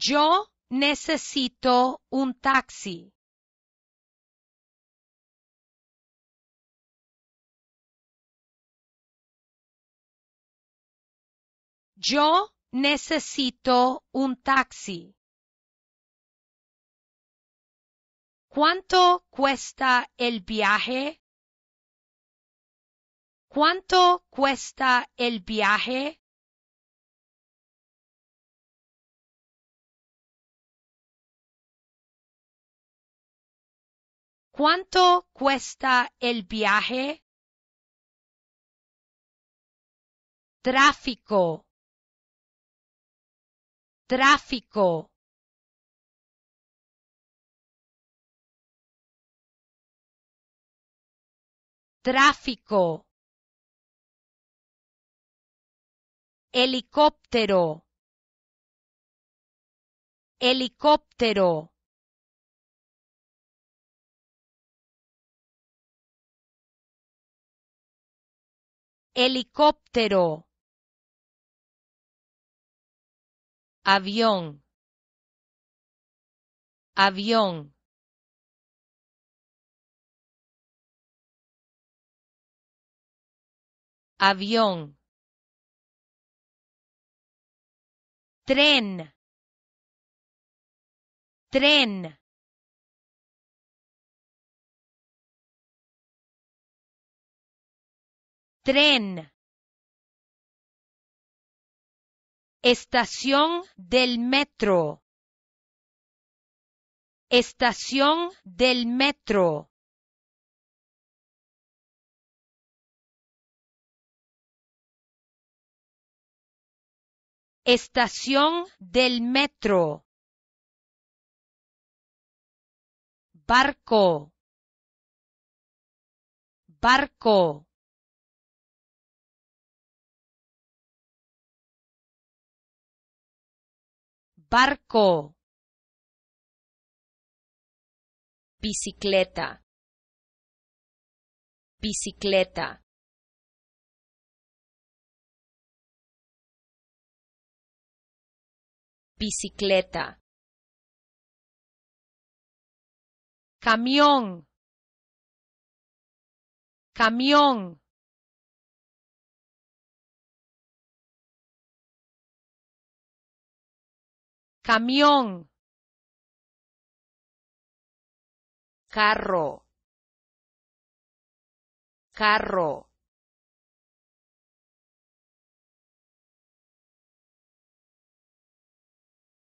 Yo necesito un taxi. Yo necesito un taxi. ¿Cuánto cuesta el viaje? ¿Cuánto cuesta el viaje? ¿Cuánto cuesta el viaje? Tráfico. Tráfico. Tráfico. Helicóptero. Helicóptero. helicóptero, avión, avión. avión tren tren tren, estación del metro, estación del metro. Estación del metro. Barco. Barco. barco, bicicleta, bicicleta. bicicleta camión camión camión, carro, carro.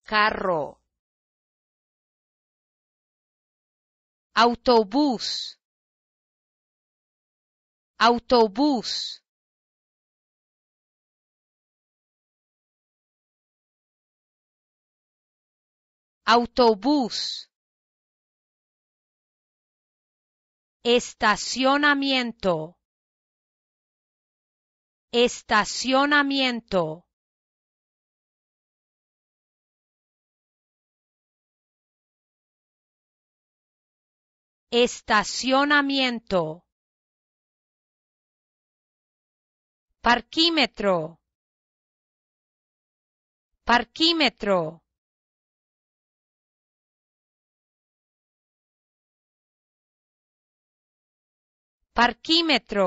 Carro. autobús autobús autobús, estacionamiento, estacionamiento. Estacionamiento. Parquímetro. Parquímetro. Parquímetro.